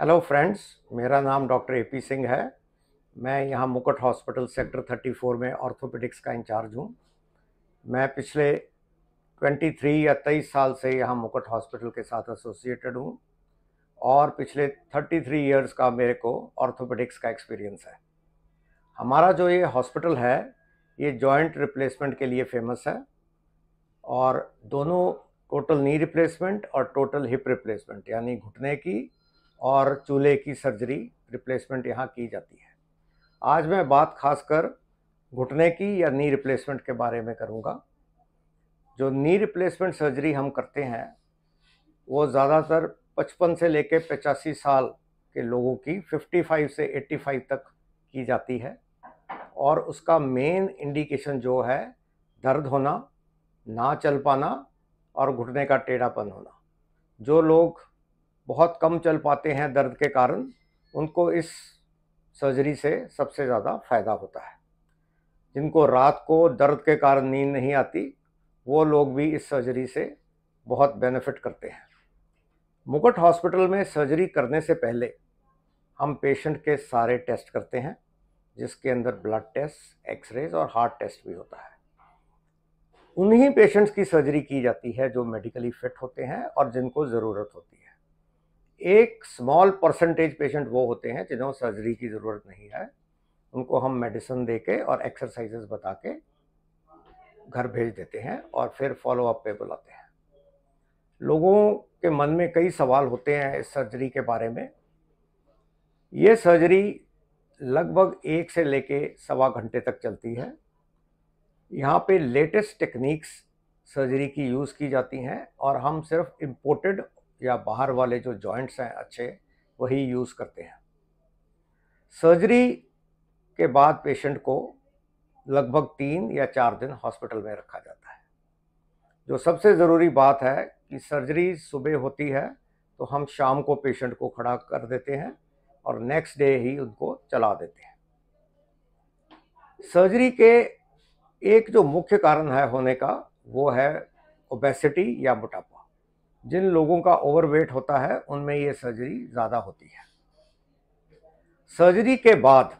hello friends मेरा नाम doctor A P Singh है मैं यहाँ मुकुट हॉस्पिटल सेक्टर 34 में ऑर्थोपेडिक्स का इंचार्ज हूँ मैं पिछले 23 या 23 साल से यहाँ मुकट हॉस्पिटल के साथ एसोसिएटेड हूँ और पिछले 33 ईयर्स का मेरे को ऑर्थोपेडिक्स का एक्सपीरियंस है हमारा जो ये हॉस्पिटल है ये जॉइंट रिप्लेसमेंट के लिए फेमस है और दोनों टोटल नी रिप्लेसमेंट और टोटल हिप रिप्लेसमेंट यानी घुटने की और चूल्हे की सर्जरी रिप्लेसमेंट यहाँ की जाती है आज मैं बात खासकर घुटने की या नी रिप्लेसमेंट के बारे में करूँगा जो नी रिप्लेसमेंट सर्जरी हम करते हैं वो ज़्यादातर 55 से लेकर पचासी साल के लोगों की 55 से 85 तक की जाती है और उसका मेन इंडिकेशन जो है दर्द होना ना चल पाना और घुटने का टेढ़ापन होना जो लोग बहुत कम चल पाते हैं दर्द के कारण उनको इस सर्जरी से सबसे ज़्यादा फ़ायदा होता है जिनको रात को दर्द के कारण नींद नहीं आती वो लोग भी इस सर्जरी से बहुत बेनिफिट करते हैं मुकट हॉस्पिटल में सर्जरी करने से पहले हम पेशेंट के सारे टेस्ट करते हैं जिसके अंदर ब्लड टेस्ट एक्सरेज और हार्ट टेस्ट भी होता है उन्हीं पेशेंट्स की सर्जरी की जाती है जो मेडिकली फिट होते हैं और जिनको ज़रूरत होती है एक स्मॉल परसेंटेज पेशेंट वो होते हैं जिन्हों सर्जरी की ज़रूरत नहीं है उनको हम मेडिसिन दे के और एक्सरसाइजेस बता के घर भेज देते हैं और फिर फॉलोअप पे बुलाते हैं लोगों के मन में कई सवाल होते हैं इस सर्जरी के बारे में ये सर्जरी लगभग एक से लेके सवा घंटे तक चलती है यहाँ पे लेटेस्ट टेक्निक्स सर्जरी की यूज़ की जाती हैं और हम सिर्फ इम्पोर्टेड या बाहर वाले जो जॉइंट्स हैं अच्छे वही यूज़ करते हैं सर्जरी के बाद पेशेंट को लगभग तीन या चार दिन हॉस्पिटल में रखा जाता है जो सबसे ज़रूरी बात है कि सर्जरी सुबह होती है तो हम शाम को पेशेंट को खड़ा कर देते हैं और नेक्स्ट डे ही उनको चला देते हैं सर्जरी के एक जो मुख्य कारण है होने का वो है ओबेसिटी या मोटापा जिन लोगों का ओवरवेट होता है उनमें ये सर्जरी ज़्यादा होती है सर्जरी के बाद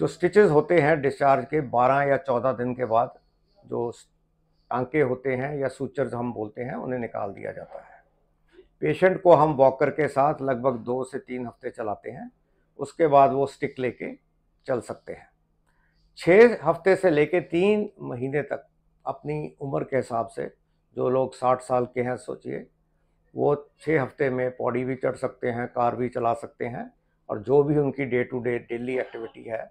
जो स्टिचेस होते हैं डिस्चार्ज के 12 या 14 दिन के बाद जो टांके होते हैं या सूचर्स हम बोलते हैं उन्हें निकाल दिया जाता है पेशेंट को हम वॉकर के साथ लगभग दो से तीन हफ्ते चलाते हैं उसके बाद वो स्टिक लेके चल सकते हैं छः हफ्ते से लेके तीन महीने तक अपनी उम्र के हिसाब से जो लोग साठ साल के हैं सोचिए वो छः हफ्ते में पौड़ी भी चढ़ सकते हैं कार भी चला सकते हैं और जो भी उनकी day to day daily activity है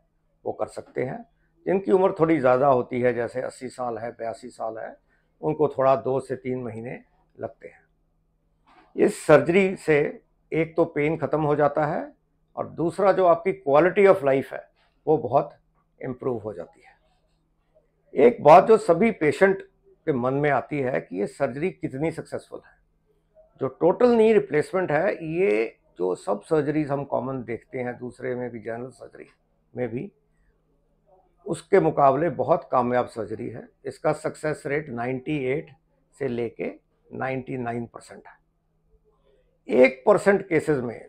वो कर सकते हैं जिनकी उम्र थोड़ी ज़्यादा होती है जैसे अस्सी साल है बयासी साल है उनको थोड़ा दो से तीन महीने लगते हैं इस सर्जरी से एक तो पेन ख़त्म हो जाता है और दूसरा जो आपकी क्वालिटी ऑफ लाइफ है वो बहुत इम्प्रूव हो जाती है एक बात जो सभी पेशेंट के मन में आती है कि ये सर्जरी कितनी सक्सेसफुल है जो टोटल नी रिप्लेसमेंट है ये जो सब सर्जरीज हम कॉमन देखते हैं दूसरे में भी जनरल सर्जरी में भी उसके मुकाबले बहुत कामयाब सर्जरी है इसका सक्सेस रेट 98 से लेके 99 परसेंट है एक परसेंट केसेस में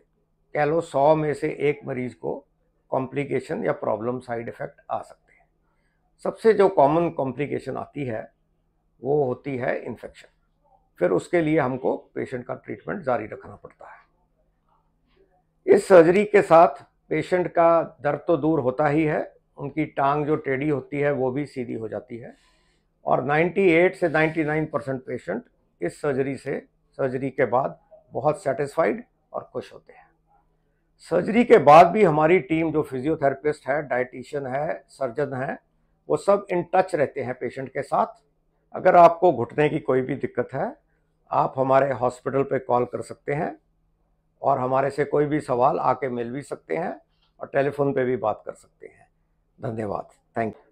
कह लो सौ में से एक मरीज को कॉम्प्लिकेशन या प्रॉब्लम साइड इफ़ेक्ट आ सकते हैं सबसे जो कॉमन कॉम्प्लिकेशन आती है वो होती है इन्फेक्शन फिर उसके लिए हमको पेशेंट का ट्रीटमेंट जारी रखना पड़ता है इस सर्जरी के साथ पेशेंट का दर्द तो दूर होता ही है उनकी टांग जो टेढ़ी होती है वो भी सीधी हो जाती है और 98 से 99 परसेंट पेशेंट इस सर्जरी से सर्जरी के बाद बहुत सेटिस्फाइड और खुश होते हैं सर्जरी के बाद भी हमारी टीम जो फिजियोथेरेपिस्ट है डाइटिशियन है सर्जन है वो सब इन टच रहते हैं पेशेंट के साथ अगर आपको घुटने की कोई भी दिक्कत है आप हमारे हॉस्पिटल पे कॉल कर सकते हैं और हमारे से कोई भी सवाल आके मिल भी सकते हैं और टेलीफोन पे भी बात कर सकते हैं धन्यवाद थैंक यू